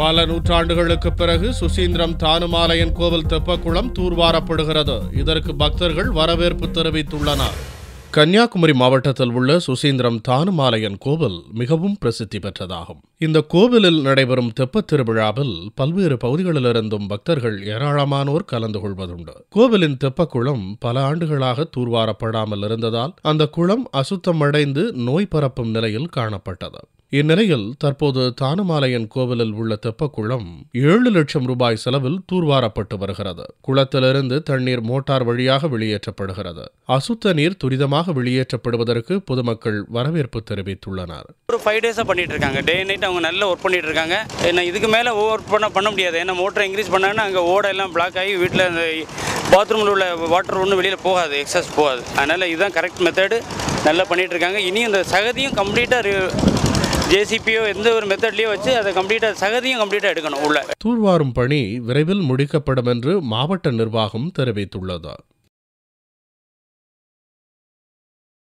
பல நூற்றாண்டுகளுக்கு பிறகு சுசீந்திரம் தானுமாலையன் கோவில் தெப்பக்குளம் தூர்வாரப்படுகிறது இதற்கு பக்தர்கள் வரவேற்பு தெரிவித்துள்ளனர் கன்னியாகுமரி மாவட்டத்தில் உள்ள சுசீந்திரம் தானுமாலையன் கோவில் மிகவும் பிரசித்தி பெற்றதாகும் இந்த கோவிலில் நடைபெறும் தெப்பத் திருவிழாவில் பல்வேறு பகுதிகளிலிருந்தும் பக்தர்கள் ஏராளமானோர் கலந்து கொள்வதுண்டு கோவிலின் தெப்ப குளம் பல ஆண்டுகளாக தூர்வாரப்படாமல் இருந்ததால் அந்த குளம் அசுத்தமடைந்து நோய் பரப்பும் நிலையில் காணப்பட்டது இந்நிலையில் தற்போது தானுமாலையன் கோவிலில் உள்ள தெப்பக்குளம் ஏழு லட்சம் ரூபாய் செலவில் தூர்வாரப்பட்டு வருகிறது குளத்திலிருந்து தண்ணீர் மோட்டார் வழியாக வெளியேற்றப்படுகிறது அசுத்த நீர் துரிதமாக வெளியேற்றப்படுவதற்கு பொதுமக்கள் வரவேற்பு தெரிவித்துள்ளனர் ஒரு ஃபைவ் டேஸாக பண்ணிட்டு இருக்காங்க டே நைட் அவங்க நல்லா ஒர்க் பண்ணிட்டு இருக்காங்க ஏன்னா இதுக்கு மேலே ஓவர் பண்ண பண்ண முடியாது ஏன்னா மோட்டர் இன்க்ரீஸ் பண்ணாங்கன்னா அங்கே ஓட எல்லாம் பிளாக் ஆகி வீட்டில் அந்த பாத்ரூமில் உள்ள வாட்டர் ஒன்றும் வெளியில் போகாது எக்ஸஸ் போகாது அதனால் இதுதான் கரெக்ட் மெத்தடு நல்லா பண்ணிகிட்டு இருக்காங்க இனி இந்த சகதியும் கம்ப்ளீட்டாக ஜேசிபியோ எந்த ஒரு மெத்தட்லேயோ வச்சு அதை கம்ப்ளீட்டாக சகதியும் கம்ப்ளீட்டாக எடுக்கணும் உள்ள தூர்வாரும் பணி விரைவில் முடிக்கப்படும் என்று மாவட்ட நிர்வாகம் தெரிவித்துள்ளது